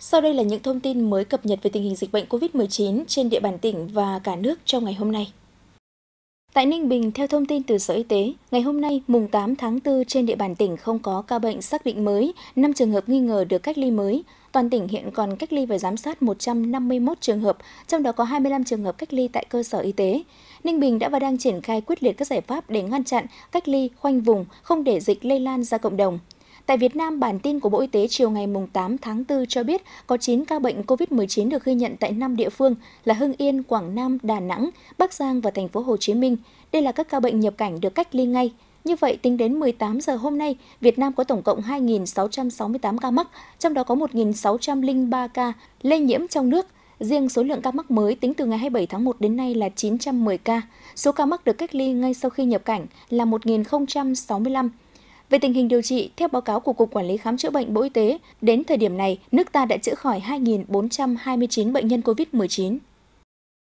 Sau đây là những thông tin mới cập nhật về tình hình dịch bệnh COVID-19 trên địa bàn tỉnh và cả nước trong ngày hôm nay. Tại Ninh Bình, theo thông tin từ Sở Y tế, ngày hôm nay mùng 8 tháng 4 trên địa bàn tỉnh không có ca bệnh xác định mới, 5 trường hợp nghi ngờ được cách ly mới. Toàn tỉnh hiện còn cách ly và giám sát 151 trường hợp, trong đó có 25 trường hợp cách ly tại cơ sở y tế. Ninh Bình đã và đang triển khai quyết liệt các giải pháp để ngăn chặn, cách ly, khoanh vùng, không để dịch lây lan ra cộng đồng. Tại Việt Nam, bản tin của Bộ Y tế chiều ngày 8 tháng 4 cho biết có 9 ca bệnh COVID-19 được ghi nhận tại 5 địa phương là Hưng Yên, Quảng Nam, Đà Nẵng, Bắc Giang và thành phố Hồ Chí Minh. Đây là các ca bệnh nhập cảnh được cách ly ngay. Như vậy, tính đến 18 giờ hôm nay, Việt Nam có tổng cộng 2.668 ca mắc, trong đó có 1.603 ca lây nhiễm trong nước. Riêng số lượng ca mắc mới tính từ ngày 27 tháng 1 đến nay là 910 ca. Số ca mắc được cách ly ngay sau khi nhập cảnh là 1.065 về tình hình điều trị, theo báo cáo của Cục Quản lý Khám chữa bệnh Bộ Y tế, đến thời điểm này, nước ta đã chữa khỏi 2.429 bệnh nhân COVID-19.